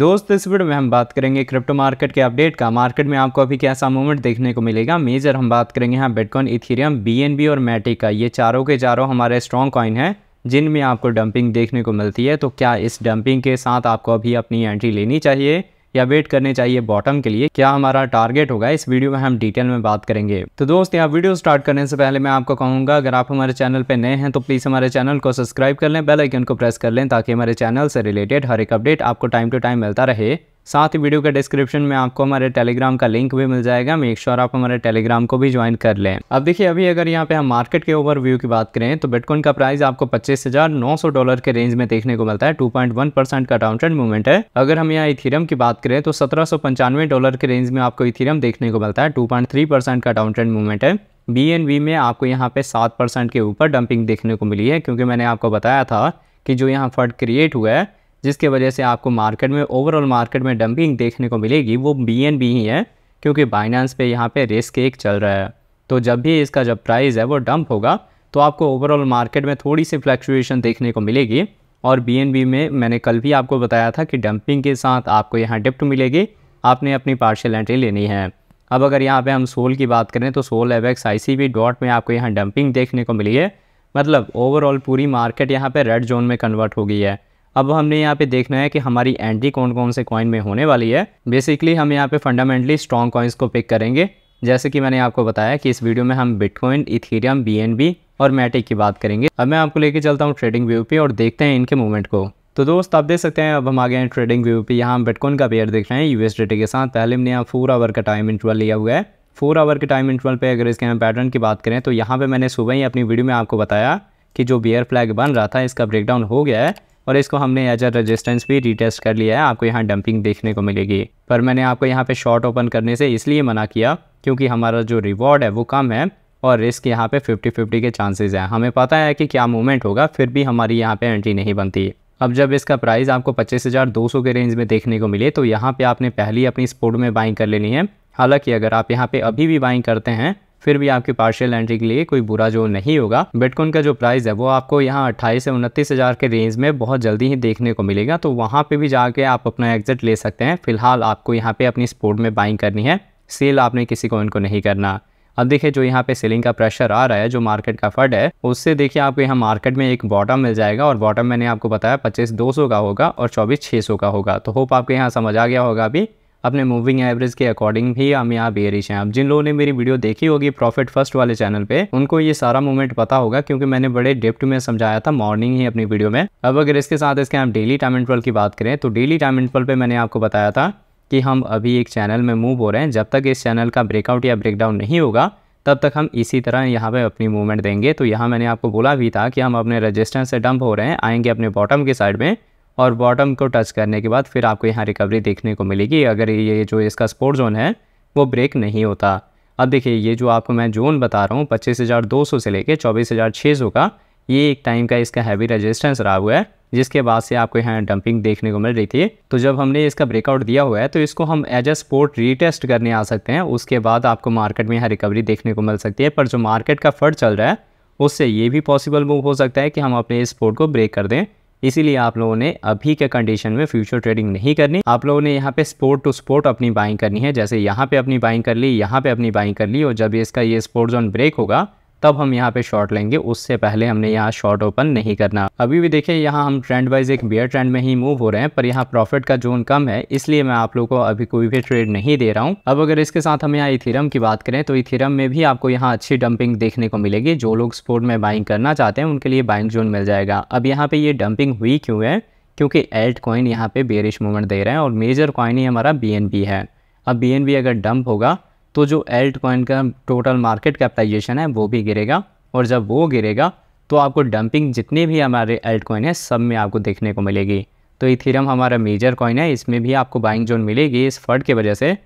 दोस्त इस वीडियो में हम बात करेंगे क्रिप्टो मार्केट के अपडेट का मार्केट में आपको अभी कैसा मूवमेंट देखने को मिलेगा मेजर हम बात करेंगे यहाँ बिटकॉइन इथेरियम बीएनबी और मैटिक का ये चारों के चारों हमारे स्ट्रॉन्ग कॉइन हैं जिनमें आपको डंपिंग देखने को मिलती है तो क्या इस डंपिंग के साथ आपको अभी अपनी एंट्री लेनी चाहिए या वेट करने चाहिए बॉटम के लिए क्या हमारा टारगेट होगा इस वीडियो में हम डिटेल में बात करेंगे तो दोस्त यहाँ वीडियो स्टार्ट करने से पहले मैं आपको कहूंगा अगर आप हमारे चैनल पर नए हैं तो प्लीज़ हमारे चैनल को सब्सक्राइब कर लें बेलाइकन को प्रेस कर लें ताकि हमारे चैनल से रिलेटेड हर एक अपडेट आपको टाइम टू टाइम मिलता रहे साथ ही वीडियो के डिस्क्रिप्शन में आपको हमारे टेलीग्राम का लिंक भी मिल जाएगा मेक श्योर आप हमारे टेलीग्राम को भी ज्वाइन कर लें अब देखिए अभी अगर यहाँ पे हम मार्केट के ओवरव्यू की बात करें तो बिटकॉइन का प्राइस आपको पच्चीस हजार नौ सौ डॉलर के रेंज में देखने को मिलता है टू पॉइंट वन परसेंट का डाउन ट्रेंड मूवमेंट है अगर हम यहाँ इथीरियम की बात करें तो सत्रह सौ पंचानवे डॉलर के रेंज में आपको इथीरियम देखने को मिलता है टू पॉइंट थ्री परसेंट का डाउन ट्रेंड मूवमेंट है बी में आपको यहाँ पे सात परसेंट के ऊपर डंपिंग देखने को मिली है क्योंकि मैंने आपको बताया था कि जो यहाँ फंड क्रिएट हुआ है जिसके वजह से आपको मार्केट में ओवरऑल मार्केट में डंपिंग देखने को मिलेगी वो बी एन बी ही है क्योंकि बाइनांस पे यहाँ पे रिस्क एक चल रहा है तो जब भी इसका जब प्राइस है वो डंप होगा तो आपको ओवरऑल मार्केट में थोड़ी सी फ्लैक्चुएशन देखने को मिलेगी और बी में मैंने कल भी आपको बताया था कि डंपिंग के साथ आपको यहाँ डिप्ट मिलेगी आपने अपनी पार्शल एंट्री लेनी है अब अगर यहाँ पे हम सोल की बात करें तो सोल एवेक्स आई डॉट में आपको यहाँ डंपिंग देखने को मिली है मतलब ओवरऑल पूरी मार्केट यहाँ पे रेड जोन में कन्वर्ट हो गई है अब हमने यहाँ पे देखना है कि हमारी एंट्री कौन कौन से कॉइन में होने वाली है बेसिकली हम यहाँ पे फंडामेंटली स्ट्रॉन्ग कॉइन्स को पिक करेंगे जैसे कि मैंने आपको बताया कि इस वीडियो में हम बिटकॉइन इथीरियम बी और मैटिक की बात करेंगे अब मैं आपको लेके चलता हूँ ट्रेडिंग व्यू पे और देखते हैं इनके मूवमेंट को तो दोस्त आप देख सकते हैं अब हम आ गए हैं ट्रेडिंग व्यू पे यहाँ हम बिटकॉइन का पेयर देख रहे हैं डेटे के साथ पहले हमने यहाँ फोर आवर का टाइम इंटरवल लिया हुआ है फोर आवर के टाइम इंटरवल पे अगर इसके हम पैटर्न की बात करें तो यहाँ पे मैंने सुबह ही अपनी वीडियो में आपको बताया कि जो बियर फ्लैग बन रहा था इसका ब्रेकडाउन हो गया है और इसको हमने एज अ रजिस्टेंस भी रिटेस्ट कर लिया है आपको यहाँ डंपिंग देखने को मिलेगी पर मैंने आपको यहाँ पे शॉर्ट ओपन करने से इसलिए मना किया क्योंकि हमारा जो रिवॉर्ड है वो कम है और रिस्क यहाँ पे 50-50 के चांसेस हैं हमें पता है कि क्या मूवमेंट होगा फिर भी हमारी यहाँ पे एंट्री नहीं बनती अब जब इसका प्राइस आपको 25,200 के रेंज में देखने को मिले तो यहाँ पे आपने पहली अपनी स्पोर्ट में बाइंग कर लेनी है हालांकि अगर आप यहाँ पे अभी भी बाइंग करते हैं फिर भी आपकी पार्शियल एंट्री के लिए कोई बुरा जो नहीं होगा बिटकॉइन का जो प्राइस है वो आपको यहाँ अट्ठाईस से उनतीस हज़ार के रेंज में बहुत जल्दी ही देखने को मिलेगा तो वहाँ पे भी जाके आप अपना एग्जिट ले सकते हैं फिलहाल आपको यहाँ पे अपनी स्पोर्ट में बाइंग करनी है सेल आपने किसी को इनको नहीं करना अब देखिए जो यहाँ पे सेलिंग का प्रेशर आ रहा है जो मार्केट का फंड है उससे देखिए आपको यहाँ मार्केट में एक बॉटम मिल जाएगा और बॉटम मैंने आपको बताया पच्चीस दो सौ का होगा और चौबीस छः सौ का होगा तो होप आपको यहाँ समझ आ गया होगा अभी अपने मूविंग एवरेज के अकॉर्डिंग भी हम यहाँ बेरिश हैं अब जिन लोगों ने मेरी वीडियो देखी होगी प्रॉफिट फर्स्ट वाले चैनल पे उनको ये सारा मूवमेंट पता होगा क्योंकि मैंने बड़े डेप्ट में समझाया था मॉर्निंग ही अपनी वीडियो में अब अगर इसके साथ इसके हम डेली टाइम इंटरवल की बात करें तो डेली टाइम इंटरवल पर मैंने आपको बताया था कि हम अभी एक चैनल में मूव हो रहे हैं जब तक इस चैनल का ब्रेकआउट या ब्रेकडाउन नहीं होगा तब तक हम इसी तरह यहाँ पे अपनी मूवमेंट देंगे तो यहाँ मैंने आपको बोला भी था कि हम अपने रजिस्टेंस से डंप हो रहे हैं आएंगे अपने बॉटम के साइड में और बॉटम को टच करने के बाद फिर आपको यहाँ रिकवरी देखने को मिलेगी अगर ये जो इसका स्पोर्ट जोन है वो ब्रेक नहीं होता अब देखिए ये जो आपको मैं जोन बता रहा हूँ पच्चीस हज़ार दो सौ से लेके चौबीस हज़ार छः सौ का ये एक टाइम का इसका हैवी रेजिस्टेंस रहा हुआ है जिसके बाद से आपको यहाँ डंपिंग देखने को मिल रही थी तो जब हमने इसका ब्रेकआउट दिया हुआ है तो इसको हम एज अ स्पोर्ट रीटेस्ट करने आ सकते हैं उसके बाद आपको मार्केट में यहाँ रिकवरी देखने को मिल सकती है पर जो मार्केट का फट चल रहा है उससे ये भी पॉसिबल मूव हो सकता है कि हम अपने इस स्पोर्ट को ब्रेक कर दें इसीलिए आप लोगों ने अभी के कंडीशन में फ्यूचर ट्रेडिंग नहीं करनी आप लोगों ने यहाँ पे स्पोर्ट टू स्पोर्ट अपनी बाइंग करनी है जैसे यहाँ पे अपनी बाइंग कर ली यहाँ पे अपनी बाइंग कर ली और जब इसका ये स्पोर्ट जोन ब्रेक होगा तब हम यहाँ पे शॉर्ट लेंगे उससे पहले हमने यहाँ शॉर्ट ओपन नहीं करना अभी भी देखिए यहाँ हम ट्रेंड वाइज एक बियर ट्रेंड में ही मूव हो रहे हैं पर यहाँ प्रॉफिट का जोन कम है इसलिए मैं आप लोग को अभी कोई भी ट्रेड नहीं दे रहा हूँ अब अगर इसके साथ हम यहाँ इथिरम की बात करें तो इथिरम में भी आपको यहाँ अच्छी डंपिंग देखने को मिलेगी जो लोग स्पोर्ट में बाइंग करना चाहते हैं उनके लिए बाइंग जोन मिल जाएगा अब यहाँ पे ये डंपिंग हुई क्यों है क्योंकि एल्ट कॉइन यहाँ पे बेरिश मूवमेंट दे रहे हैं और मेजर कॉइन ही हमारा बी है अब बी अगर डंप होगा तो जो एल्ट कॉइन का टोटल मार्केट कैपिटाइजेशन है वो भी गिरेगा और जब वो गिरेगा तो आपको डंपिंग जितने भी हमारे एल्ट कॉइन है सब में आपको देखने को मिलेगी तो इथेरियम हमारा मेजर कॉइन है इसमें भी आपको बाइंग जोन मिलेगी इस फर्ड की वजह से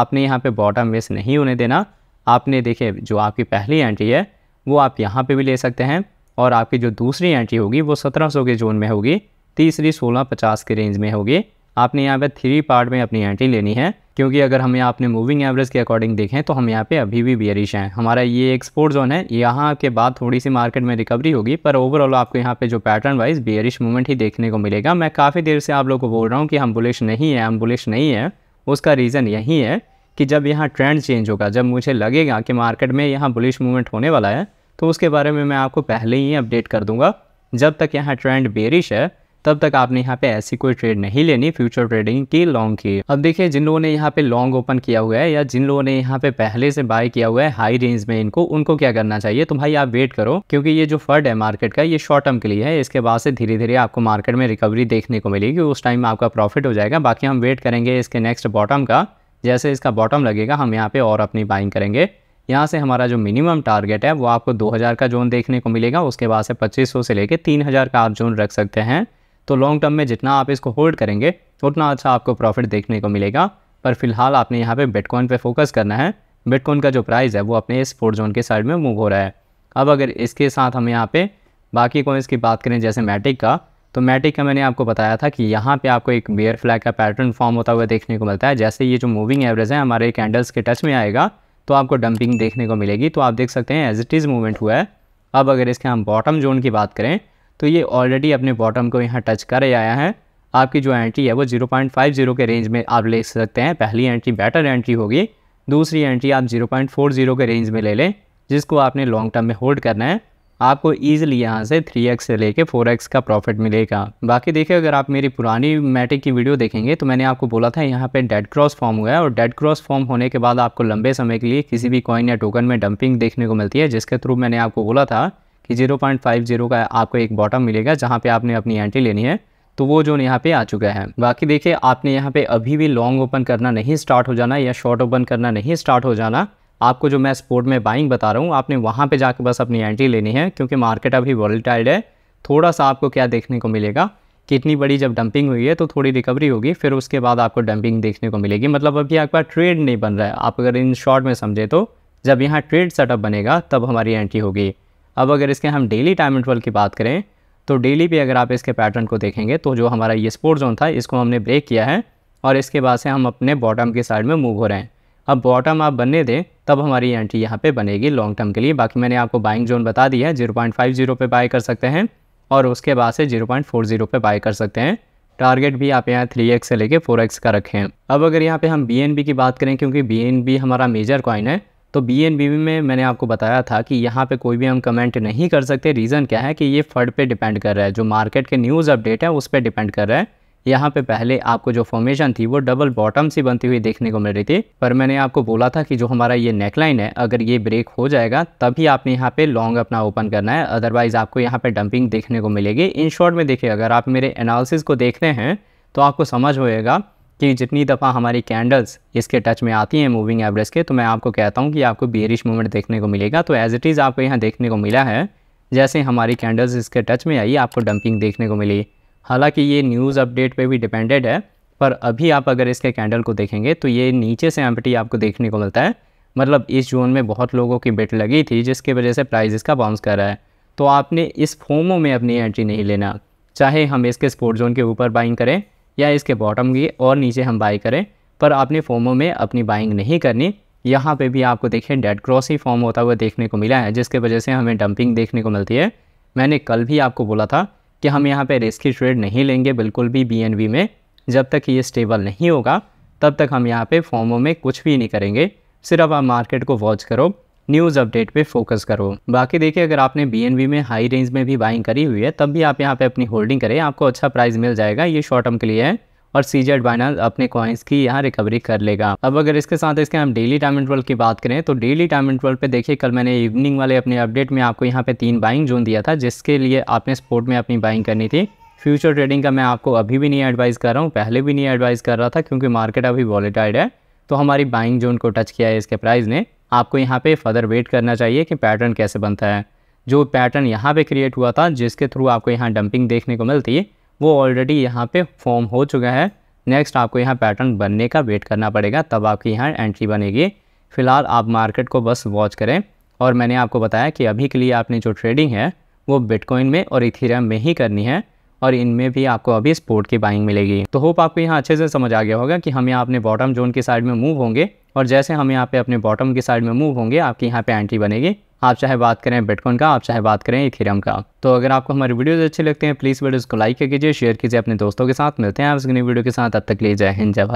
आपने यहाँ पे बॉटम मिस नहीं होने देना आपने देखे जो आपकी पहली एंट्री है वो आप यहाँ पे भी ले सकते हैं और आपकी जो दूसरी एंट्री होगी वो 1700 के जोन में होगी तीसरी 1650 के रेंज में होगी आपने यहाँ पे थ्री पार्ट में अपनी एंट्री लेनी है क्योंकि अगर हम यहाँ अपने मूविंग एवरेज के अकॉर्डिंग देखें तो हम यहाँ पे अभी भी बियरिश हैं हमारा ये एक्सपोर्ट जोन है यहाँ के बाद थोड़ी सी मार्केट में रिकवरी होगी पर ओवरऑल आपको यहाँ पे जो पैटर्न वाइज बियरिश मूवमेंट ही देखने को मिलेगा मैं काफ़ी देर से आप लोग को बोल रहा हूँ कि हम बुलिश नहीं है हम बुलिश नहीं है उसका रीज़न यही है कि जब यहाँ ट्रेंड चेंज होगा जब मुझे लगेगा कि मार्केट में यहाँ बुलिश मूवमेंट होने वाला है तो उसके बारे में मैं आपको पहले ही अपडेट कर दूँगा जब तक यहाँ ट्रेंड बेरिश है तब तक आपने यहाँ पे ऐसी कोई ट्रेड नहीं लेनी फ्यूचर ट्रेडिंग की लॉन्ग की अब देखिए जिन लोगों ने यहाँ पे लॉन्ग ओपन किया हुआ है या जिन लोगों ने यहाँ पे पहले से बाय किया हुआ है हाई रेंज में इनको उनको क्या करना चाहिए तो भाई आप वेट करो क्योंकि ये जो फर्ड है मार्केट का ये शॉर्ट टर्म के लिए है इसके बाद से धीरे धीरे आपको मार्केट में रिकवरी देखने को मिलेगी उस टाइम आपका प्रॉफिट हो जाएगा बाकी हम वेट करेंगे इसके नेक्स्ट बॉटम का जैसे इसका बॉटम लगेगा हम यहाँ पे और अपनी बाइंग करेंगे यहाँ से हमारा जो मिनिमम टारगेट है वो आपको 2000 का जोन देखने को मिलेगा उसके बाद से 2500 से लेके 3000 का आप जोन रख सकते हैं तो लॉन्ग टर्म में जितना आप इसको होल्ड करेंगे तो उतना अच्छा आपको प्रॉफिट देखने को मिलेगा पर फिलहाल आपने यहाँ पे बिटकॉइन पे फोकस करना है बिटकॉइन का जो प्राइस है वो अपने इस फोर जोन के साइड में मूव हो रहा है अब अगर इसके साथ हम यहाँ पे बाकी कॉइन्स की बात करें जैसे मैटिक का तो मैटिक का मैंने आपको बताया था कि यहाँ पे आपको एक बेयर फ्लैग का पैटर्न फॉर्म होता हुआ देखने को मिलता है जैसे ये जो मूविंग एवरेज है हमारे कैंडल्स के टच में आएगा तो आपको डंपिंग देखने को मिलेगी तो आप देख सकते हैं एज इट इज़ मूवमेंट हुआ है अब अगर इसके हम बॉटम जोन की बात करें तो ये ऑलरेडी अपने बॉटम को यहाँ टच कर आया है आपकी जो एंट्री है वो 0.50 के रेंज में आप ले सकते हैं पहली एंट्री बेटर एंट्री होगी दूसरी एंट्री आप 0.40 के रेंज में ले लें जिसको आपने लॉन्ग टर्म में होल्ड करना है आपको ईजिली यहाँ से 3x से लेके एक्स का प्रॉफिट मिलेगा बाकी देखिए अगर आप मेरी पुरानी मैटिक की वीडियो देखेंगे तो मैंने आपको बोला था यहाँ पे डेड क्रॉस फॉर्म हुआ है और डेड क्रॉस फॉर्म होने के बाद आपको लंबे समय के लिए किसी भी कॉइन या टोकन में डंपिंग देखने को मिलती है जिसके थ्रू मैंने आपको बोला था कि 0.50 का आपको एक बॉटम मिलेगा जहाँ पे आपने अपनी एंट्री लेनी है तो वो जोन यहाँ पे आ चुका है बाकी देखिए आपने यहाँ पे अभी भी लॉन्ग ओपन करना नहीं स्टार्ट हो जाना या शॉर्ट ओपन करना नहीं स्टार्ट हो जाना आपको जो मैं स्पोर्ट में बाइंग बता रहा हूँ आपने वहाँ पे जाकर बस अपनी एंट्री लेनी है क्योंकि मार्केट अभी वर्ल्ड है थोड़ा सा आपको क्या देखने को मिलेगा कि इतनी बड़ी जब डंपिंग हुई है तो थोड़ी रिकवरी होगी फिर उसके बाद आपको डंपिंग देखने को मिलेगी मतलब अभी आपका ट्रेड नहीं बन रहा है आप अगर इन शॉर्ट में समझे तो जब यहाँ ट्रेड सेटअप बनेगा तब हमारी एंट्री होगी अब अगर इसके हम डेली टाइम इंटरवल की बात करें तो डेली भी अगर आप इसके पैटर्न को देखेंगे तो जो हमारा ये स्पोर्ट जोन था इसको हमने ब्रेक किया है और इसके बाद से हम अपने बॉटम के साइड में मूव हो रहे हैं अब बॉटम आप बनने दें तब हमारी एंट्री यहाँ पे बनेगी लॉन्ग टर्म के लिए बाकी मैंने आपको बाइंग जोन बता दिया है जीरो पॉइंट फाइव जीरो पर बाई कर सकते हैं और उसके बाद से जीरो पॉइंट फोर जीरो पर बाई कर सकते हैं टारगेट भी आप यहाँ थ्री एक्स से लेके फोर एक्स का रखें अब अगर यहाँ पे हम बी की बात करें क्योंकि बी हमारा मेजर कॉइन है तो बी एन बी में मैंने आपको बताया था कि यहाँ पे कोई भी हम कमेंट नहीं कर सकते रीज़न क्या है कि ये फंड पे डिपेंड कर रहा है जो मार्केट के न्यूज़ अपडेट है उस पर डिपेंड कर रहा है यहाँ पे पहले आपको जो फॉर्मेशन थी वो डबल बॉटम सी बनती हुई देखने को मिल रही थी पर मैंने आपको बोला था कि जो हमारा ये नेकलाइन है अगर ये ब्रेक हो जाएगा तभी आपने यहाँ पे लॉन्ग अपना ओपन करना है अदरवाइज़ आपको यहाँ पे डंपिंग देखने को मिलेगी इन शॉर्ट में देखिए अगर आप मेरे एनालिसिस को देखते हैं तो आपको समझ होएगा कि जितनी दफ़ा हमारी कैंडल्स इसके टच में आती हैं मूविंग एवरेज के तो मैं आपको कहता हूँ कि आपको बेरिश मूवमेंट देखने को मिलेगा तो एज़ इट इज़ आपको यहाँ देखने को मिला है जैसे हमारी कैंडल्स इसके टच में आई आपको डंपिंग देखने को मिली हालांकि ये न्यूज़ अपडेट पे भी डिपेंडेड है पर अभी आप अगर इसके कैंडल को देखेंगे तो ये नीचे से एम्पटी आपको देखने को मिलता है मतलब इस जोन में बहुत लोगों की बिट लगी थी जिसकी वजह से प्राइस इसका बाउंस कर रहा है तो आपने इस फोमो में अपनी एंट्री नहीं लेना चाहे हम इसके स्पोर्ट जोन के ऊपर बाइंग करें या इसके बॉटम की और नीचे हम बाई करें पर आपने फॉर्मो में अपनी बाइंग नहीं करनी यहाँ पे भी आपको देखिए डेड क्रॉस ही फॉर्म होता हुआ देखने को मिला है जिसके वजह से हमें डंपिंग देखने को मिलती है मैंने कल भी आपको बोला था कि हम यहाँ पे रिस्की ट्रेड नहीं लेंगे बिल्कुल भी बी में जब तक ये स्टेबल नहीं होगा तब तक हम यहाँ पे फॉर्मों में कुछ भी नहीं करेंगे सिर्फ आप मार्केट को वॉच करो न्यूज़ अपडेट पे फोकस करो बाकी देखिए अगर आपने बी में हाई रेंज में भी बाइंग करी हुई है तब भी आप यहाँ पे अपनी होल्डिंग करें आपको अच्छा प्राइस मिल जाएगा ये शॉर्ट टर्म के लिए है और सी जेड अपने कॉइन्स की यहाँ रिकवरी कर लेगा अब अगर इसके साथ इसके हम डेली टाइम इंटरवल की बात करें तो डेली टाइम इंटरवल पे देखिए कल मैंने इवनिंग वाले अपने अपडेट में आपको यहाँ पर तीन बाइंग जोन दिया था जिसके लिए आपने स्पोर्ट में अपनी बाइंग करनी थी फ्यूचर ट्रेडिंग का मैं आपको अभी भी नहीं एडवाइज़ कर रहा हूँ पहले भी नहीं एडवाइज़ कर रहा था क्योंकि मार्केट अभी वॉलेटाइड है तो हमारी बाइंग जोन को टच किया है इसके प्राइस ने आपको यहाँ पे फर्दर वेट करना चाहिए कि पैटर्न कैसे बनता है जो पैटर्न यहाँ पे क्रिएट हुआ था जिसके थ्रू आपको यहाँ डंपिंग देखने को मिलती है वो ऑलरेडी यहाँ पे फॉर्म हो चुका है नेक्स्ट आपको यहाँ पैटर्न बनने का वेट करना पड़ेगा तब आपकी यहाँ एंट्री बनेगी फ़िलहाल आप मार्केट को बस वॉच करें और मैंने आपको बताया कि अभी के लिए आपने जो ट्रेडिंग है वो बिटकॉइन में और इथेरियम में ही करनी है और इनमें भी आपको अभी स्पोर्ट की बाइंग मिलेगी तो होप आपको यहाँ अच्छे से समझ आ गया होगा कि हम यहाँ अपने बॉटम जोन के साइड में मूव होंगे और जैसे हम यहाँ पे अपने बॉटम के साइड में मूव होंगे आपके यहाँ पे एंट्री बनेगी आप चाहे बात करें बिटकॉइन का आप चाहे बात करें इथेरियम का तो अगर आपको हमारे वीडियोज़ अच्छे लगते हैं प्लीज़ वीडियो को लाइक कीजिए शेयर कीजिए अपने दोस्तों के साथ मिलते हैं आप इस वीडियो के साथ अब तक लिए जय हिंद जय भारत